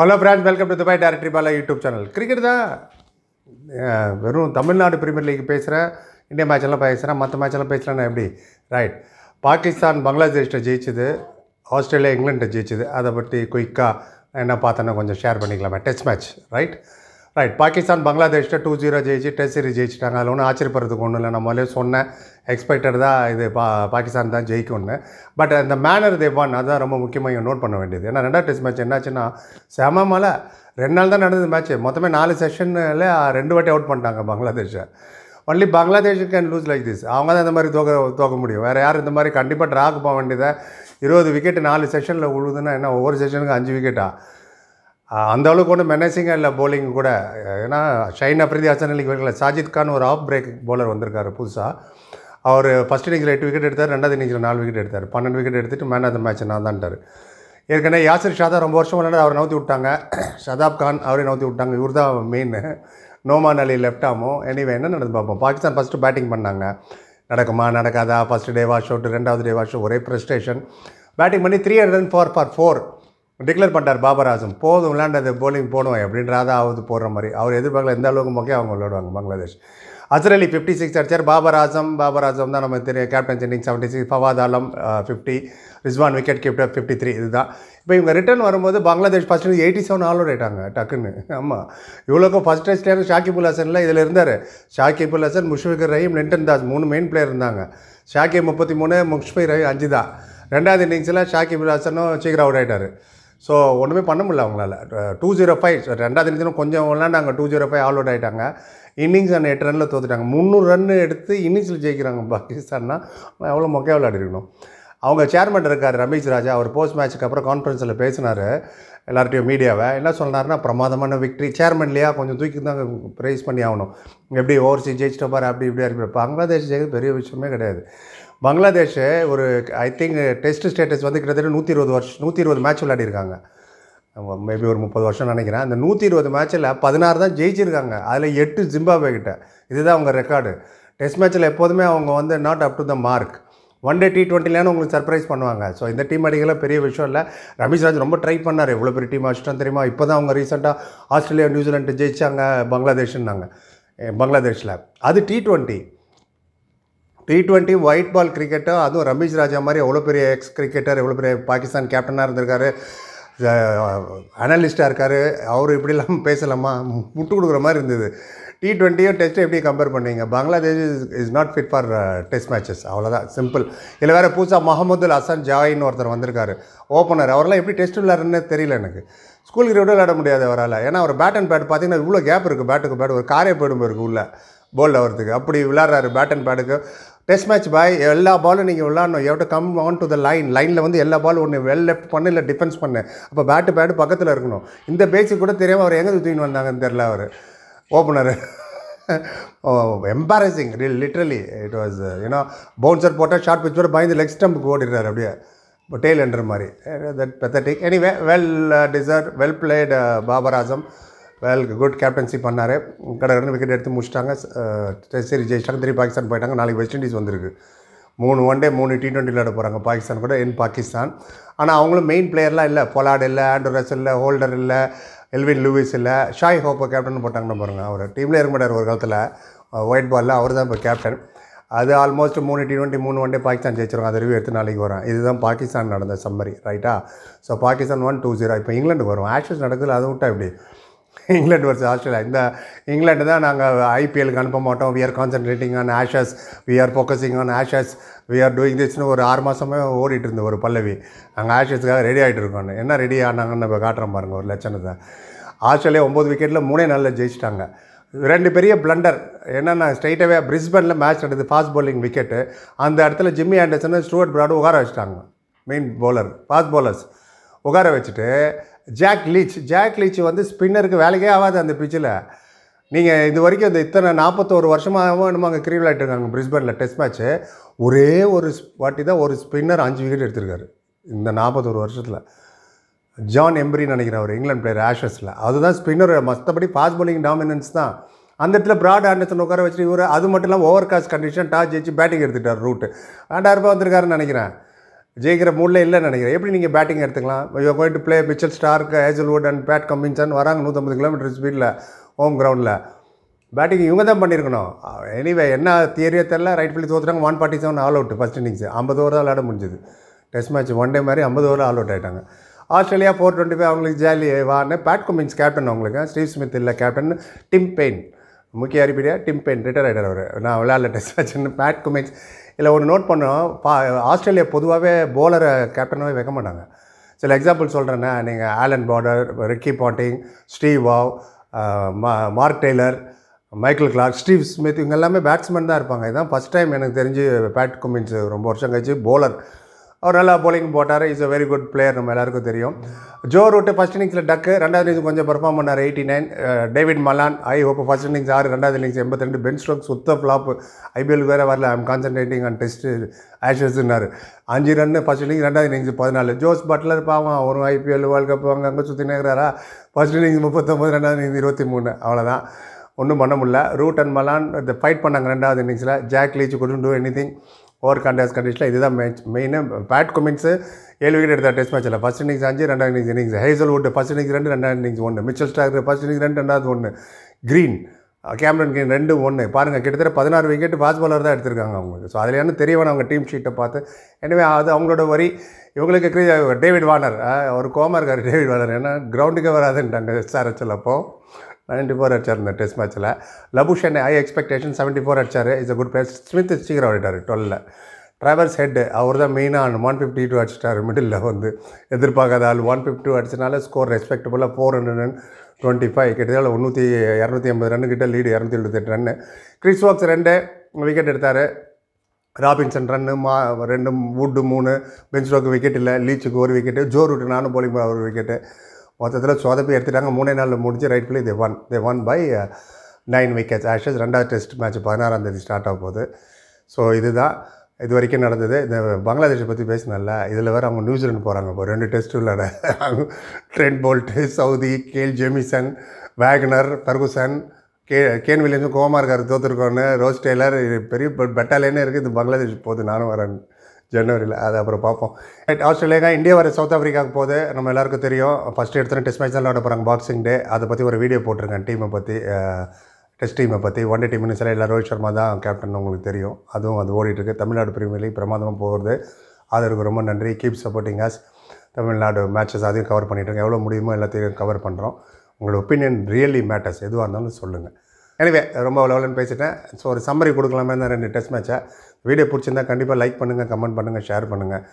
hello friends welcome to Dubai directory Bala YouTube channel cricket தான் வெறும் Tamil Nadu premier league பேசுகிறேன் India மேட்செல்லாம் பேசுகிறேன் மற்ற மேட்செல்லாம் பேசுகிறேன் எப்படி ரைட் பாகிஸ்தான் பங்களாதேஷ்கிட்ட ஜெயிச்சது ஆஸ்திரேலியா இங்கிலாண்டை ஜெயிச்சது அதை பற்றி குயிக்காக என்ன பார்த்தோன்னா கொஞ்சம் ஷேர் பண்ணிக்கலாமே test match right right Pakistan பங்களாதேஷ்ட்ட டூ ஜீரோ ஜெயிச்சு டெஸ்ட் சீரிஸ் ஜெயிச்சிட்டாங்க அதில் ஒன்றும் ஆச்சரியப்படுறதுக்கு ஒன்றும் இல்லை நம்மளே சொன்னேன் எக்ஸ்பெக்டட் தான் இது பா பாகிஸ்தான் தான் ஜெயிக்கும்னு பட் அந்த மேனர் தேவான் அதுதான் ரொம்ப முக்கியமாக நோட் பண்ண வேண்டியது ஏன்னா ரெண்டாவது டெஸ்ட் மேட்ச் என்னாச்சுன்னா செம மலை ரெண்டு நாள் தான் நடந்தது மேட்ச்சு மொத்தமே நாலு செஷனில் ரெண்டு வாட்டி அவுட் பண்ணிட்டாங்க பங்களாதேஷை only Bangladesh can lose like this அவங்க தான் இந்த மாதிரி தோக்க தோக்க முடியும் வேறு யாரும் இந்த மாதிரி கண்டிப்பாக ட்ராக்கு போக வேண்டியதை இருபது விக்கெட்டு நாலு செஷனில் உழுதுன்னா என்ன ஒவ்வொரு செஷனுக்கு அஞ்சு விக்கெட்டாக அந்த அளவுக்கு ஒன்றும் மெனேசிங்காக இல்லை போலிங் கூட ஏன்னா ஷைன் அப்ரிதி ஹசன் அலிக்கு வைக்கல சாஜித் கான் ஒரு ஆஃப் பிரேக் போலர் வந்திருக்காரு புதுசாக அவர் ஃபஸ்ட் இன்னிங்ஸில் எட்டு விக்கெட் எடுத்தார் ரெண்டாவது இன்னிங்ஸில் நாலு விக்கெட் எடுத்தார் பன்னெண்டு விக்கெட் எடுத்துட்டு மேன் ஆஃப் த மேட்ச் நான் தான்ட்டார் ஏற்கனவே யாசிர் ஷாதா ரொம்ப வருஷம் விளையாட அவரை நவுத்தி விட்டாங்க ஷதாப் கான் அவரே நவுத்தி விட்டாங்க இவர் தான் மெயின் நோமான் அலி லெஃப்ட் ஆமும் எனிவே என்ன நடந்து பார்ப்போம் பாகிஸ்தான் ஃபஸ்ட்டு பேட்டிங் பண்ணாங்க நடக்குமா நடக்காதா ஃபஸ்ட்டு டே வாஷ் அவுட் ரெண்டாவது டே வாஷ் ஒரே ப்ரெஸ்டேஷன் பேட்டிங் பண்ணி three hundred for for four declare பண்ணிட்டார் பாபர் போதும் போதும் விளையாண்டது போலிங் போடுவோம் எப்படின்றாத ஆகுது போடுற மாதிரி அவர் எதிர்பார்க்கல எந்த அளவுக்கு மொக்கே அவங்க விளையாடுவாங்க பங்களாதேஷ் அசர் அலி ஃபிஃப்டி சிக்ஸ் அடிச்சார் பாபர் ஆசம் தான் நம்ம தெரியும் கேப்டன் சென்னிங் seventy six Fawad Alam fifty Rizwan wicket keeper fifty three இதுதான் இப்போ இவங்க ரிட்டர்ன் வரும்போது Bangladesh first eighty seven all out ஆயிட்டாங்க டக்குன்னு ஆமாம் இவ்வளோக்கும் ஃபஸ்ட் டெஸ்ட்லேயே ஷாக்கிபுல் ஹசனில் இதில் இருந்தார் ஷாக்கிபுல் ஹசன் முஷ்ஃபிகர் ரஹீம் லிண்டன் தாஸ் மூணு மெயின் பிளேயர் இருந்தாங்க ஷாக்கி முப்பத்தி மூணு முஷ்ஃபி ரஹீம் அஞ்சு தான் ரெண்டாவது இன்னிங்ஸில் ஷாக்கிபுல் ஹசனும் சீக்கிரம் அவுட் ஆகிட்டார் ஸோ ஒன்றுமே பண்ண முடியல அவங்களால டூ ஜீரோ ஃபைவ் ரெண்டாவது இன்னிங்ஸ் கொஞ்சம் விளாண்டாங்க two zero five all out ஆகிட்டாங்க இன்னிங்ஸ் அண்ட் எட்டு ரனில் தோத்துட்டாங்க முந்நூறு ரன் எடுத்து இன்னிங்ஸில் ஜெயிக்கிறாங்க பாகிஸ்தான்னா எவ்வளோ மொக்கையாக விளையாடி இருக்கணும் அவங்க சேர்மன் இருக்கார் ரமேஷ் ராஜா அவர் போஸ்ட் மேட்சுக்கு அப்புறம் கான்ஃபரன்ஸில் பேசினார் எல்லார்ட்டையும் மீடியாவை என்ன சொன்னார்னா பிரமாதமான விக்ட்ரி சேர்மன்லையா கொஞ்சம் தூக்கி தான் ப்ரைஸ் பண்ணி ஆகணும் எப்படி ஓவர்சீஸ் ஜெயிச்சிட்டோம் பாரு அப்படி இப்படி இருப்பார் பங்களாதேஷ் ஜெயிக்கிறது பெரிய விஷயமே கிடையாது பங்களாதேஷ் ஒரு ஐ திங்க் டெஸ்ட் ஸ்டேட்டஸ் வந்து கிட்டத்தட்ட நூற்றி இருபது வருஷம் நூற்றி இருபது மேட்ச் விளையாடிருக்காங்க மேபி ஒரு முப்பது வருஷம் நினைக்கிறேன் அந்த நூற்றி இருபது மேட்ச்சில் பதினாறு தான் ஜெயிச்சிருக்காங்க அதில் எட்டு ஜிம்பாபே கிட்ட இதுதான் அவங்க ரெக்கார்டு டெஸ்ட் மேட்ச்சில் எப்போதுமே அவங்க வந்து not up to the mark one day T டுவெண்ட்டிலேன்னு உங்களுக்கு சர்ப்ரைஸ் பண்ணுவாங்க ஸோ இந்த டீம் அடிக்கலாம் பெரிய விஷயம் இல்லை ரமேஷ் ராஜ் ரொம்ப ட்ரை பண்ணார் எவ்வளோ பெரிய டீம் ஆச்சுட்டோம் தெரியுமா இப்போ தான் அவங்க ரீசெண்டாக ஆஸ்திரேலியா நியூசிலாண்டு ஜெயிச்சாங்க பங்களாதேஷ்னாங்க பங்களாதேஷில் அது T twenty T twenty white ball cricket அதுவும் ரமேஷ் ராஜா மாதிரி எவ்வளோ பெரிய எக்ஸ் கிரிக்கெட்டர் எவ்வளோ பெரிய பாகிஸ்தான் கேப்டனாக இருந்திருக்காரு அனலிஸ்ட்டாக இருக்கார் அவர் இப்படிலாம் பேசலாமா முட்டு கொடுக்குற மாதிரி இருந்தது டி ட்வெண்ட்டியும் டெஸ்ட்டு எப்படி கம்பேர் பண்ணுவீங்க Bangladesh is is not fit for test matches அவ்வளோதான் சிம்பிள் இல்லை வேறு பூசா மஹமது அசன் ஜாயின் ஒருத்தர் வந்திருக்காரு ஓப்பனர் அவரெல்லாம் எப்படி டெஸ்ட் விளையாடுறதுன்னு தெரியல எனக்கு ஸ்கூல் கிரிக்கெட் விளாட முடியாது அவரால் ஏன்னா அவர் பேட் அண்ட் பேட் பார்த்தீங்கன்னா இவ்வளோ கேப் இருக்குது பேட்டுக்கு பேட் ஒரு காரே போயிடும் போயிருக்கு உள்ள போல் ஆகிறதுக்கு அப்படி விளாட்றாரு பேட் அண்ட் பேட்டுக்கு டெஸ்ட் மேட்ச் பாய் எல்லா பாலும் நீங்கள் விளாடணும் எவ்வளோ come on to the line லைனில் வந்து எல்லா பாலும் ஒன்று வெல் லெஃப்ட் பண்ணு இல்லை டிஃபென்ஸ் பண்ணு அப்போ பேட்டு பேடு பக்கத்தில் இருக்கணும் இந்த பேச்சு கூட தெரியாமல் அவர் எங்கே தூக்கின்னு வந்தாங்கன்னு தெரில அவர் opener embarrassing literally it was you know bouncer போட்டால் ஷார்ட் பிச் போட பயந்து லெக் ஸ்டம்புக்கு ஓடிடுறாரு அப்படியே டெய்லன்ற மாதிரி that pathetic anyway well deserve well played Babar Azam well good captaincy பண்ணார் கடற்கரை விக்கெட் எடுத்து முடிச்சிட்டாங்க டெஸ்ட் சீரிஸ் ஜெயிச்சிட்டாங்க திரும்பி பாகிஸ்தான் போயிட்டாங்க நாளைக்கு வெஸ்ட் இண்டீஸ் வந்திருக்கு மூணு ஒன் டே மூணு டி ட்வெண்ட்டி விளாட போகிறாங்க பாகிஸ்தான் கூட இன் பாகிஸ்தான் ஆனால் அவங்களும் மெயின் பிளேயர்லாம் இல்லை பொலாட் இல்லை ஆண்ட்ரஸ் இல்லை ஹோல்டர் இல்லை எல்வின் லூவிஸ் இல்லை ஷாய் ஹோப்போ கேப்டன் போட்டாங்கன்னு பாருங்கள் அவர் டீமில் இருக்க மாட்டார் ஒரு காலத்தில் ஒயிட் பாலில் அவர் தான் இப்போ கேப்டன் அது ஆல்மோஸ்ட் மூணு டி ட்வெண்ட்டி மூணு ஒன் டே பாகிஸ்தான் ஜெயிச்சிருவாங்க அதை ரிவ்யூ எடுத்து நாளைக்கு வரும் இதுதான் பாகிஸ்தான் நடந்த சம்மரி ரைட்டா so Pakistan one two zero இப்போ இங்கிலாண்டுக்கு வரும் ஆஷஸ் நடக்குது அதை விட்டா எப்படி இங்கிலாந்து வர்ஸ் ஆஸ்திரேலியா இந்த இங்கிலாண்டு தான் நாங்கள் ஐபிஎலுக்கு அனுப்ப மாட்டோம் we are concentrating on Ashes we are focusing on Ashes we are doing திஸ்னு ஒரு ஆறு மாதமே ஓடிட்டு இருந்தோம் ஒரு பல்லவி நாங்கள் ஆஷஸ்க்காக ரெடி ஆகிட்டு இருக்கோம் என்ன ரெடி ஆனாங்கன்னு நம்ம காட்டுறோம் பாருங்கள் ஒரு லட்சணத்தை ஆஸ்திரேலியா ஒம்பது விக்கெட்டில் மூணே நாளில் ஜெயிச்சிட்டாங்க ரெண்டு பெரிய பிளண்டர் என்னென்னா ஸ்ட்ரைட்டாகவே பிரிஸ்பனில் மேட்ச் நடந்தது ஃபாஸ்ட் பவுலிங் விக்கெட்டு அந்த இடத்துல ஜிம்மி ஆண்டர்சன் ஸ்டூவர்ட் பிராடு உகார வச்சுட்டாங்க மெயின் பவுலர் ஃபாஸ்ட் பவுலர்ஸ் உகார வச்சுட்டு ஜாக் லீச் ஜாக் லீச் வந்து ஸ்பின்னருக்கு வேலைக்கே ஆகாது அந்த பிச்சில் நீங்கள் இது வரைக்கும் அந்த இத்தனை நாற்பத்தோரு வருஷமாகவும் நம்ம அங்கே கிரிக்கெட் விளையாட்டுருக்காங்க பிரிஸ்பனில் டெஸ்ட் மேட்ச்சு ஒரே ஒரு வாட்டி தான் ஒரு ஸ்பின்னர் அஞ்சு விக்கெட் எடுத்திருக்காரு இந்த நாற்பத்தோரு வருஷத்தில் ஜான் எம்பரி நினைக்கிறேன் அவர் இங்கிலாந்து பிளேயர் ஆஷஸில் அதுதான் ஸ்பின்னர் மற்றபடி ஃபாஸ்ட் பாலிங் டாமினன்ஸ் தான் அந்த இடத்துல ப்ராட் ஆண்டர்சன் உட்கார வச்சுட்டு இவர் அது மட்டும் இல்லாமல் ஓவர் காஸ்ட் கண்டிஷன் டாஸ் ஜெயிச்சு பேட்டிங் எடுத்துட்டார் ரூட்டு ஆண்டாயிரம் ரூபாய் வந்திருக்காருன்னு நினைக்கிறேன் ஜெயிக்கிற மூடில் இல்லைன்னு நினைக்கிறேன் எப்படி நீங்கள் பேட்டிங் எடுத்துக்கலாம் you going play Mitchell Starc Hazlewood and Pat Cummins வராங்க நூற்றம்பது கிலோமீட்டர் ஸ்பீடில் ஹோம் கிரவுண்டில் பேட்டிங் இவங்க தான் பண்ணியிருக்கணும் எனிவே என்ன தியரியோ தெரில ரைட் ஃபீல்டு தோற்றுறாங்க one forty seven all out first innings ஐம்பது ஓவர் தான் விளையாட முடிஞ்சுது டெஸ்ட் மேட்ச் ஒன் டே மாதிரி ஐம்பது ஓவர் ஆல் அவுட் ஆகிட்டாங்க ஆஸ்திரேலியா ஃபோர் டுவெண்ட்டி ஃபைவ் அவங்களுக்கு ஜாலி வான்னு பேட் கமின்ஸ் கேப்டன் அவங்களுக்கு ஸ்டீவ் ஸ்மித் இல்லை கேப்டன் டிம் பெயின் முக்கிய அறிப்படையாக டிம் பெயின் ரிட்டையர் ஆகிட்டார் அவர் நான் விளையாடல டெஸ்ட் வச்சுன்னு பேட் குமின்ஸ் இல்லை ஒன்று நோட் பண்ணோம் பா ஆஸ்திரேலியா பொதுவாகவே போலரை கேப்டனாகவே வைக்க மாட்டாங்க சில எக்ஸாம்பிள் சொல்கிறேன்னா நீங்கள் Allan Border Ricky Ponting Steve Waugh மா Mark Taylor Michael Clarke Steve Smith இவங்க எல்லாமே பேட்ஸ்மேன் தான் இருப்பாங்க இதுதான் ஃபஸ்ட் டைம் எனக்கு தெரிஞ்சு பேட் குமின்ஸ் ரொம்ப வருஷம் கழிச்சு போலர் அவர் நல்லா போலிங் போட்டார் is a very good player நம்ம எல்லாருக்கும் தெரியும் ஜோ ரூட்டு ஃபஸ்ட் இன்னிங்ஸில் டக்கு ரெண்டாவது இன்னிங்ஸ் கொஞ்சம் பர்ஃபார்ம் பண்ணார் eighty nine David Malan I hope first innings ஆறு ரெண்டாவது இன்னிங்ஸ் எண்பத்தி ரெண்டு பென் ஸ்ட்ரோக் சுத்த ஃப்ளாப் ஐபிஎல் வேறு வரல ஐம் கான்சன்ட்ரேட்டிங் அண்ட் டெஸ்ட் ஆஷஸ்னார் அஞ்சு ரன்னு ஃபஸ்ட் இன்னிங்ஸ் ரெண்டாவது இன்னிங்ஸ் பதினாலு ஜோஸ் பட்லர் பாவம் ஒரு ஐபிஎல் வேர்ல்டு கப் அங்கே அங்கே சுற்றி நிற்கிறாரா ஃபஸ்ட் இன்னிங்ஸ் முப்பத்தொம்பது ரெண்டாவது இன்னிங்ஸ் இருபத்தி மூணு அவ்வளோதான் ஒன்றும் பண்ண முடியல ரூட் அண்ட் மலான் இந்த ஃபைட் பண்ணாங்க ரெண்டாவது இன்னிங்ஸில் Jack Leach couldn't do anything overcast கண்டிஷனில் இதுதான் மேட்ச் மெயினாக பேட் கொமின்ஸு ஏழு விக்கெட் எடுத்த டெஸ்ட் மேட்ச்சில் ஃபஸ்ட் இன்னிங்ஸ் அஞ்சு ரெண்டாவது innings innings Hazlewood first innings ரெண்டு ரெண்டாவது இன்னிங்ஸ் ஒன்று மிச்சல் ஸ்டாக் ஃபஸ்ட் இன்னிங்ஸ் ரெண்டு ரெண்டாவது ஒன்று க்ரீன் கேமரன் கிரீன் ரெண்டு ஒன்று பாருங்கள் கிட்டத்தட்ட பதினாறு விக்கெட் ஃபாஸ்ட் பாலர் தான் எடுத்திருக்காங்க அவங்களுக்கு ஸோ அதில் என்ன தெரியவன அவங்க டீம் ஷீட்டை பார்த்து எனவே அது அவங்களோட வரி இவங்களுக்கு கிரீ டேவிட் வார்னர் ஒரு கோமர் இருக்கார் டேவிட் வார்னர் ஏன்னா கிரவுண்டுக்கே வராதுன்ட்டாங்க எஸ்ஆர்எச்எல் அப்போது நைன்டி ஃபோர் அடிச்சார் இந்த டெஸ்ட் மேட்ச்சில் Labuschagne high expectation seventy four அடிச்சார் is a good plays Smith சீக்கிரம் ஆடிட்டார் டுவெலில் ட்ரைவர்ஸ் ஹெட் அவர் தான் மெயினாக ஒன் ஃபிஃப்டி டூ அடிச்சிட்டார் மிடில் வந்து எதிர்பார்க்காத ஆள் ஒன் ஃபிஃப்டி டூ அடிச்சனால ஸ்கோர் ரெஸ்பெக்டபுளாக ஃபோர் ஹண்ட்ரட் டுவெண்ட்டி ஃபைவ் கிட்டத்தால் முந்நூற்றி இரநூத்தி ஐம்பது ரன்னு கிட்ட லீடு இரநூத்தி எழுபத்தெட்டு ரன்னு கிறிஸ் வாக்ஸ் ரெண்டு விக்கெட் எடுத்தார் ராபின்சன் ரன்னு மா ரெண்டு வுட்டு மூணு பெஞ்ச் ஸ்டோக்கு விக்கெட் இல்லை லீச்சுக்கு ஒரு விக்கெட்டு ஜோர் விட்டு நானும் போலிங் ஒரு விக்கெட்டு மொத்தத்தில் சொதப்பி எடுத்துட்டாங்க மூணே நாளில் முடிஞ்சு right play they won they won by nine wickets Ashes ரெண்டாவது டெஸ்ட் மேட்ச் பதினாறாம் தேதி ஸ்டார்ட் ஆக போகுது ஸோ இதுதான் இது வரைக்கும் நடந்தது இந்த பங்களாதேஷை பற்றி பேசினால இதில் வேறு அவங்க நியூசிலாந்து போகிறாங்க இப்போ ரெண்டு டெஸ்ட் விளாட Trent Boult Southee Kyle Jamieson Wagner Ferguson கே கேன் வில்லியம்ஸும் கோமா தோத்துருக்கோன்னு ரோஸ் டெய்லர் பெரிய பெட்டாலேன்னு இருக்குது இது பங்களாதேஷ் போகுது நானும் வரேன் ஜனவரியில் அது அப்புறம் பார்ப்போம் ரைட் ஆஸ்திரேலியா இந்தியா வர சவுத் ஆஃப்ரிக்காவுக்கு போது நம்ம எல்லாருக்கும் தெரியும் ஃபஸ்ட்டு எடுத்துகிட்டு டெஸ்ட் மேட்ச் தான் விளாட போகிறாங்க பாக்ஸிங் டே அதை பற்றி ஒரு வீடியோ போட்டிருக்கேன் டீமை பற்றி டெஸ்ட் டீமை பற்றி ஒன் டே டீம்னு சில எல்லாம் ரோஹித் சர்மா தான் கேப்டன் உங்களுக்கு தெரியும் அதுவும் அது ஓடிட்டுருக்கு தமிழ்நாடு பிரீமியர் லீக் பிரமாதமாக போகிறது அதற்கு ரொம்ப நன்றி keep supporting us Tamil Nadu matches அதையும் கவர் பண்ணிட்டுருக்கேன் எவ்வளோ முடியுமோ எல்லாத்தையும் கவர் பண்ணுறோம் உங்களோட ஒப்பீனியன் ரியலி மேட்டர்ஸ் எதுவாக இருந்தாலும் சொல்லுங்கள் எனவே ரொம்ப லெவலன்னு பேசிட்டேன் ஸோ ஒரு சம்மரி கொடுக்கலாமே தான் ரெண்டு டெஸ்ட் மேட்சை வீடியோ பிடிச்சிருந்தா கண்டிப்பாக லைக் பண்ணுங்கள் கமெண்ட் பண்ணுங்கள் ஷேர் பண்ணுங்கள்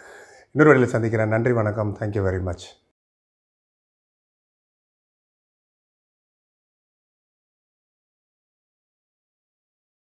இன்னொரு வழியில் சந்திக்கிறேன் நன்றி வணக்கம் தேங்க்யூ வெரி மச்